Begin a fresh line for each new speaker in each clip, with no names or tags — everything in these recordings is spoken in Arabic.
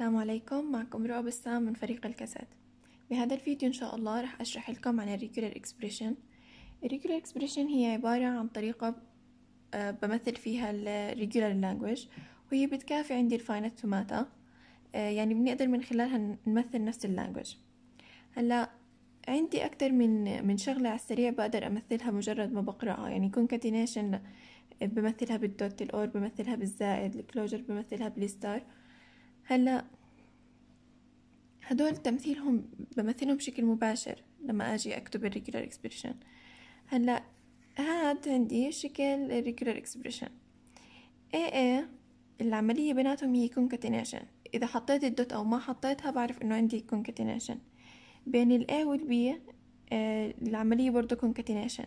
السلام عليكم معكم رؤى بسام من فريق الكاسات بهذا الفيديو إن شاء الله رح أشرح لكم عن الريجولر إكسبريشن الريجولر إكسبريشن هي عبارة عن طريقة آه، بمثل فيها الريجولر لانجويج وهي بتكافي عندي الفاينت توماتا آه، يعني بنقدر من خلالها نمثل نفس اللانجويج هلا عندي أكتر من من شغلة على السريع بقدر أمثلها مجرد ما بقرأها يعني كونكاتينيشن آه، بمثلها بالدوت الأور بمثلها بالزائد الكلوجر بمثلها بالستار هلا هدول تمثيلهم بمثلهم بشكل مباشر لما أجي أكتب الريجولار إكسبريشن هلا هاد عندي شكل الريجولار إكسبريشن اي العملية بيناتهم هي concatenation إذا حطيت الدوت أو ما حطيتها بعرف إنه عندي concatenation بين ال A وال B آه، العملية برضو concatenation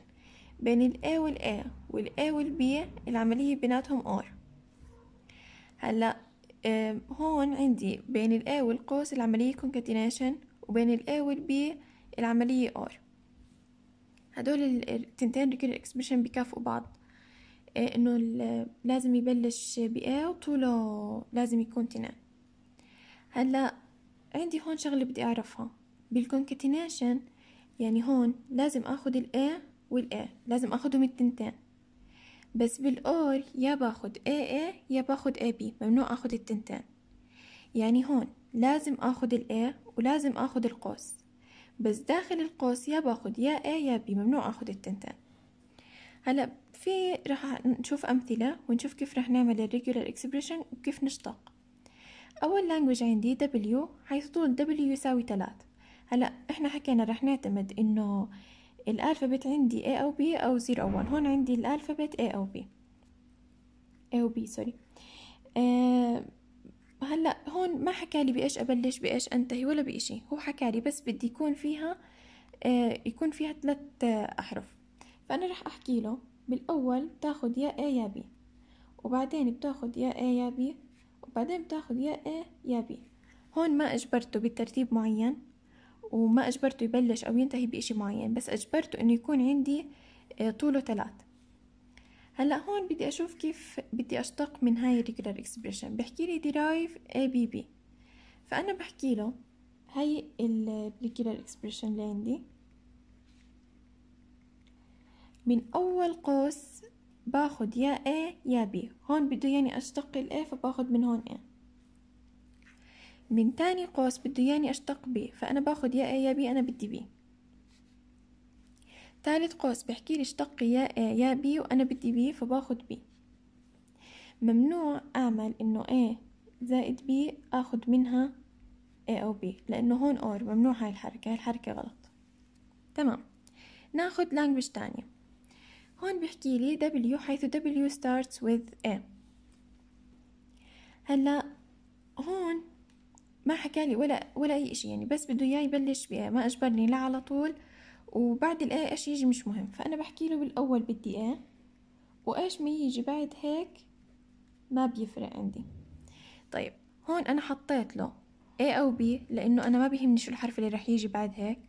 بين ال A وال A وال A وال B العملية بيناتهم OR هلأ هون عندي بين القاول والقوس العملية concatenation وبين B العملية R هدول التنتين ريكير expression بيكافئوا بعض آه، انه لازم يبلش ب A وطوله لازم يكون تنين هلا عندي هون شغلة بدي اعرفها concatenation يعني هون لازم اخد ال A وال A لازم اخدهم التنتين بس بالأور يا باخد اي اي يا باخد اي بي ممنوع اخد التنتين يعني هون لازم اخد الاي ولازم اخد القوس بس داخل القوس يا باخد يا اي يا بي ممنوع اخد التنتين هلا في رح نشوف امثله ونشوف كيف رح نعمل الريجولار اكسبريشن وكيف نشتق اول لانجوج عندي دبليو حيث طول دبليو يساوي 3 هلا احنا حكينا رح نعتمد انه الألفابت عندي A أو B أو 0 أو 1 هون عندي الألفابت A أو B A أو B سوري آه هلا هون ما حكى لي بإيش أبلش بإيش أنتهي ولا بإشي هو حكى لي بس بدي يكون فيها آه يكون فيها ثلاث آه، أحرف فأنا رح أحكي له بالأول بتاخد يا A يا B وبعدين بتاخد يا A يا B وبعدين بتاخد يا A يا B هون ما أجبرته بترتيب معين وما أجبرته يبلش أو ينتهي بإشي معين بس أجبرته إنه يكون عندي آه، طوله ثلاث هلا هون بدي أشوف كيف بدي أشتق من هاي الريجولار إكسبريشن بحكي لي درايف اي بي بي فأنا بحكي له هاي الريجولار إكسبريشن اللي عندي من أول قوس باخد يا اي يا بي هون بده يعني أشتق الاي فباخذ فباخد من هون اي من تاني قوس بده ياني أشتق بي فأنا باخد يا إيه يا بي أنا بدي بي تالت قوس بحكي لي اشتقي يا إيه يا بي وأنا بدي بي فباخد بي ممنوع أعمل إنه إيه زائد بي أخد منها اي أو بي لأنه هون أور ممنوع هاي الحركة هاي الحركة غلط تمام ناخد لانجوج تانية هون بحكي لي W حيث W starts with A هلا هون ما حكى لي ولا ولا اي شيء يعني بس بده اياه يبلش بيه ما اجبرني لا على طول وبعد الايه ايش يجي مش مهم فانا بحكي له بالاول بدي ايه وايش ما يجي بعد هيك ما بيفرق عندي طيب هون انا حطيت له اي أو بي لأنه أنا ما بيهمني شو الحرف اللي رح يجي بعد هيك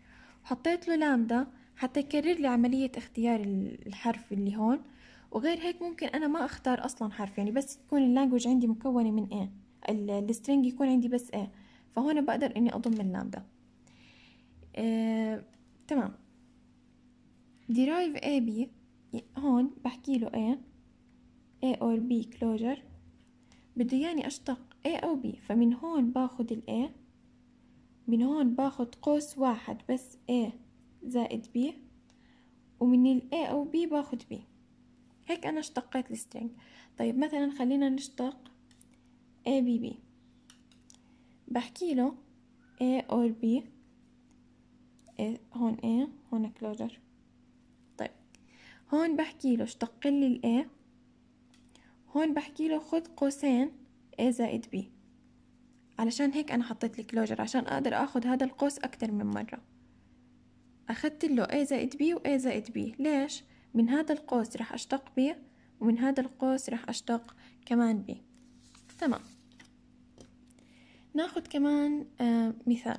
وحطيت له لامدا حتى يكرر لي عملية اختيار الحرف اللي هون وغير هيك ممكن أنا ما أختار أصلا حرف يعني بس تكون اللانجوج عندي مكونة من ايه السترينج يكون عندي بس ايه فهون بقدر اني اضم اللامدا ده آه، تمام derive AB هون بحكي له ايه A or B closure بده يعني اشتق A أو B فمن هون باخد ال A من هون باخد قوس واحد بس A زائد B ومن ال A أو B باخد B هيك أنا اشتقيت السترينج طيب مثلا خلينا نشتق A B B بحكي له A or B إيه، هون A هون كلوجر طيب هون بحكي له اشتق لي ال A هون بحكي له خذ قوسين A زائد B علشان هيك أنا حطيت الكلوجر عشان أقدر اخذ هذا القوس أكتر من مرة اخذت له A زائد B و A زائد B ليش؟ من هذا القوس رح أشتق B ومن هذا القوس رح أشتق كمان B تمام ناخد كمان آه مثال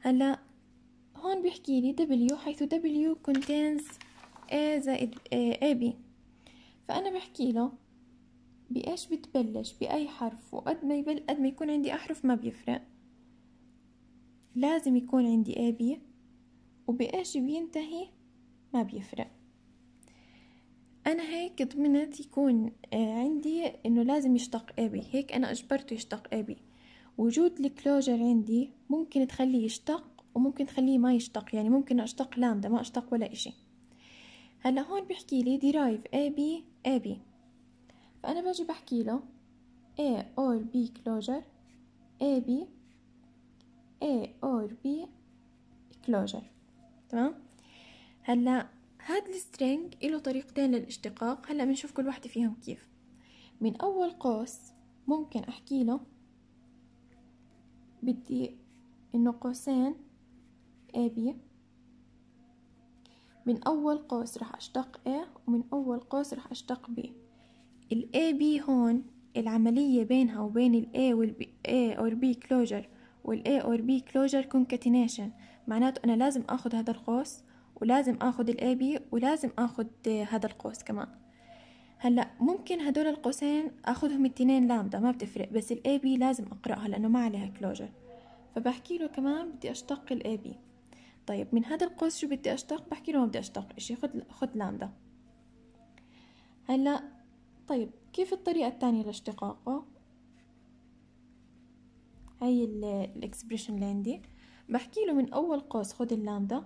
هلا هون بيحكي لي W حيث W contains A زائد AB فأنا بحكي له بإيش بتبلش بأي حرف وقد ما يبل قد ما يكون عندي أحرف ما بيفرق لازم يكون عندي AB وبإيش بينتهي ما بيفرق أنا هيك ضمنت يكون آه، عندي إنه لازم يشتق AB هيك أنا أجبرته يشتق AB وجود الكلوجر عندي ممكن تخليه يشتق وممكن تخليه ما يشتق يعني ممكن اشتق لامدا ما اشتق ولا اشي هلا هون بحكي لي ديرايف اي بي اي بي فانا باجي بحكي له A or B closure AB A or B closure تمام هلا هاد السترينج له طريقتين للاشتقاق هلا بنشوف كل واحدة فيهم كيف من اول قوس ممكن احكي له بدي انه قوسين AB من اول قوس راح اشتق A ومن اول قوس راح اشتق B ال AB هون العملية بينها وبين ال A وال A or B closure وال A or B closure concatenation معناته انا لازم اخذ هذا القوس ولازم اخذ ال AB ولازم اخذ هذا القوس كمان هلا ممكن هدول القوسين اخدهم التنين لامدا ما بتفرق بس الاي بي لازم اقراها لانه ما عليها كلوجر فبحكي له كمان بدي اشتق الاي بي طيب من هذا القوس شو بدي اشتق بحكي له ما بدي اشتق شيء خد خد لامدا هلا طيب كيف الطريقة الثانية لاشتقاقه هاي الاكسبريشن اللي عندي بحكي له من اول قوس خد اللامدا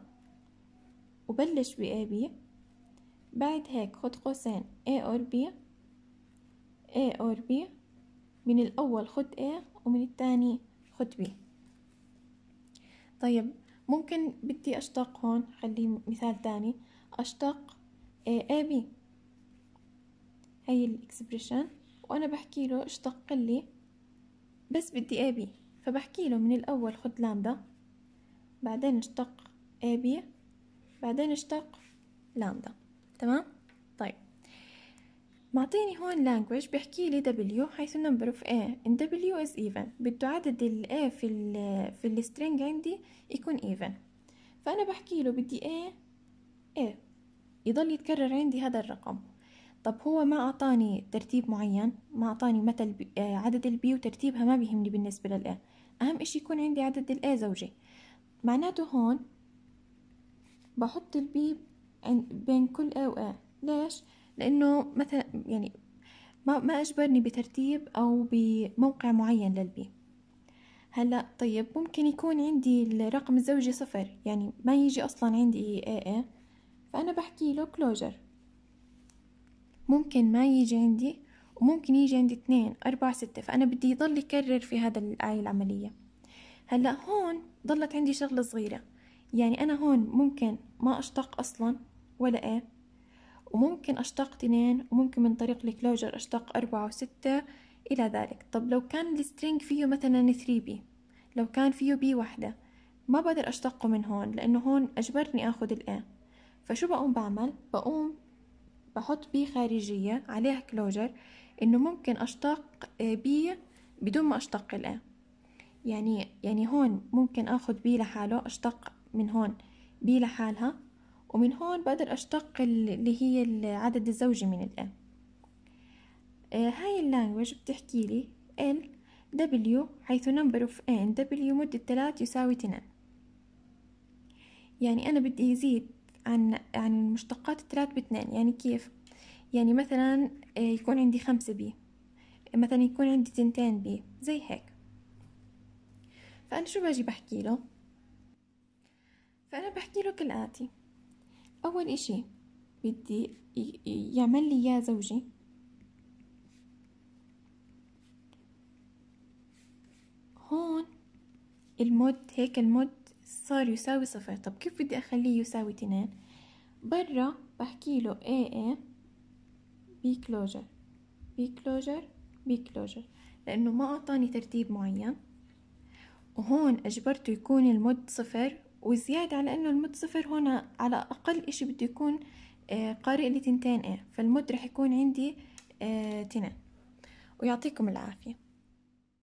وبلش بي بي بعد هيك خد قوسين A or B A or B من الأول خد A ومن الثاني خد B طيب ممكن بدي أشتق هون خلي مثال تاني أشتق AB هي الإكسبريشن وأنا بحكي له اشتق لي بس بدي AB فبحكي له من الأول خد لامدا بعدين اشتق AB بعدين اشتق لامدا تمام طيب معطيني هون language بيحكي لي W حيث number of A in W is even بده عدد ال A في ال في السترينج عندي يكون even فأنا بحكي له بدي A A يضل يتكرر عندي هذا الرقم طب هو ما أعطاني ترتيب معين ما أعطاني متى آه، عدد البي وترتيبها ما بيهمني بالنسبة لل a أهم إشي يكون عندي عدد ال a زوجي معناته هون بحط البي بين كل آ وآ ليش؟ لأنه مثلا يعني ما ما أجبرني بترتيب أو بموقع معين للبي هلا طيب ممكن يكون عندي الرقم الزوجي صفر يعني ما يجي أصلا عندي آ آ فأنا بحكي له كلوجر ممكن ما يجي عندي وممكن يجي عندي اثنين أربعة ستة فأنا بدي يضل يكرر في هذا الآية العملية هلا هون ضلت عندي شغلة صغيرة يعني أنا هون ممكن ما أشتق أصلا ولا ايه وممكن أشتاق اثنين وممكن من طريق الكلوجر أشتاق أربعة وستة إلى ذلك طب لو كان السترينج فيه مثلا ثري بي لو كان فيه بي واحدة ما بقدر أشتقه من هون لأنه هون أجبرني أخذ الإيه فشو بقوم بعمل بقوم بحط بي خارجية عليها كلوجر إنه ممكن أشتق آه، بي بدون ما أشتق الإيه يعني يعني هون ممكن أخذ بي لحاله أشتق من هون بي لحالها ومن هون بقدر أشتق اللي هي العدد الزوجي من الآن آه، هاي اللانجوج بتحكي لي ال W حيث number of n W مدة ثلاث يساوي 2 يعني أنا بدي يزيد عن عن المشتقات الثلاث باثنين يعني كيف يعني مثلا آه، يكون عندي خمسة بي مثلا يكون عندي تنتين بي زي هيك فأنا شو باجي بحكي له فأنا بحكي له كالآتي أول إشي بدي يعمل لي إياه زوجي هون المد هيك المد صار يساوي صفر طب كيف بدي أخليه يساوي تنين برا بحكي له A A B closure B closure B closure لأنه ما أعطاني ترتيب معين وهون أجبرته يكون المد صفر وزيادة على أنه المد صفر هنا على أقل إشي بده يكون آه، قارئ لتنتين إيه فالمد رح يكون عندي آه، تنين ويعطيكم العافية